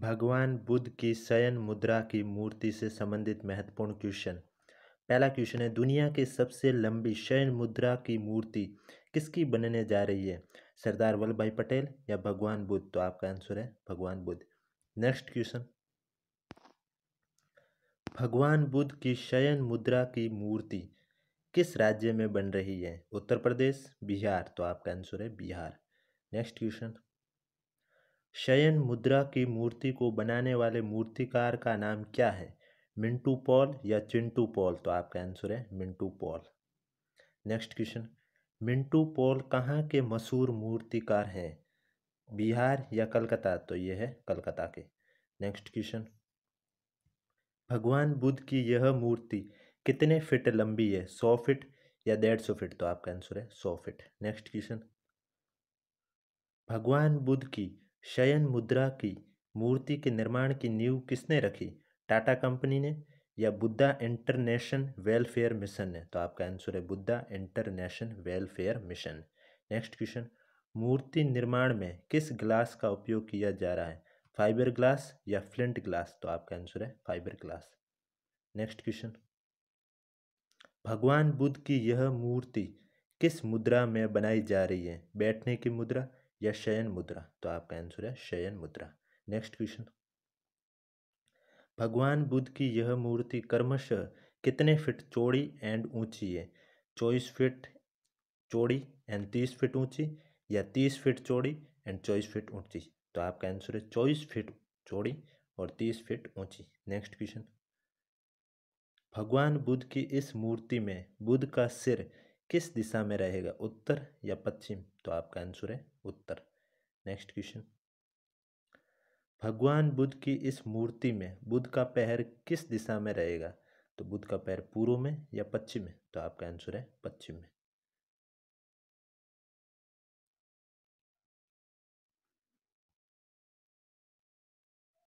भगवान बुद्ध की शयन मुद्रा की मूर्ति से संबंधित महत्वपूर्ण क्वेश्चन पहला क्वेश्चन है दुनिया के सबसे लंबी शयन मुद्रा की मूर्ति किसकी बनने जा रही है सरदार वल्लभ भाई पटेल या भगवान बुद्ध तो आपका आंसर है भगवान बुद्ध नेक्स्ट क्वेश्चन भगवान बुद्ध की शयन मुद्रा की मूर्ति किस राज्य में बन रही है उत्तर प्रदेश बिहार तो आपका आंसर है बिहार नेक्स्ट क्वेश्चन शयन मुद्रा की मूर्ति को बनाने वाले मूर्तिकार का नाम क्या है मिंटू पॉल या चिंटू पॉल तो आपका आंसर है मिंटू पॉल नेक्स्ट क्वेश्चन मिंटू पॉल कहाँ के मशहूर मूर्तिकार हैं बिहार या कलकत्ता तो ये है कलकत्ता के नेक्स्ट क्वेश्चन भगवान बुद्ध की यह मूर्ति कितने फिट लंबी है सौ फिट या डेढ़ सौ फिट तो आपका आंसर है सौ फिट नेक्स्ट क्वेश्चन भगवान बुद्ध की शयन मुद्रा की मूर्ति के निर्माण की नींव किसने रखी टाटा कंपनी ने या बुद्धा इंटरनेशन वेलफेयर मिशन ने तो आपका आंसर है Buddha international welfare mission next question मूर्ति निर्माण में किस ग्लास का उपयोग किया जा रहा है फाइबर ग्लास या फ्लिंट ग्लास तो आपका आंसर है फाइबर ग्लास नेक्स्ट क्वेश्चन भगवान बुद्ध की यह मूर्ति किस मुद्रा में बनाई जा रही है बैठने की मुद्रा या शयन मुद्रा तो आपका आंसर है शयन मुद्रा नेक्स्ट क्वेश्चन भगवान बुद्ध की यह मूर्ति कर्मशः कितने फिट चौड़ी एंड ऊंची है चौबीस फिट चौड़ी एंड तीस फिट ऊंची या तीस फिट चौड़ी एंड चौबीस फिट ऊंची तो आपका आंसर है चौबीस फिट चौड़ी और तीस फिट ऊंची नेक्स्ट क्वेश्चन भगवान बुद्ध की इस मूर्ति में बुद्ध का सिर किस दिशा में रहेगा उत्तर या पश्चिम तो आपका आंसर है उत्तर नेक्स्ट क्वेश्चन भगवान बुद्ध की इस मूर्ति में बुद्ध का पैर किस दिशा में रहेगा तो बुद्ध का पैर पूर्व में या पश्चिम में तो आपका आंसर है पश्चिम में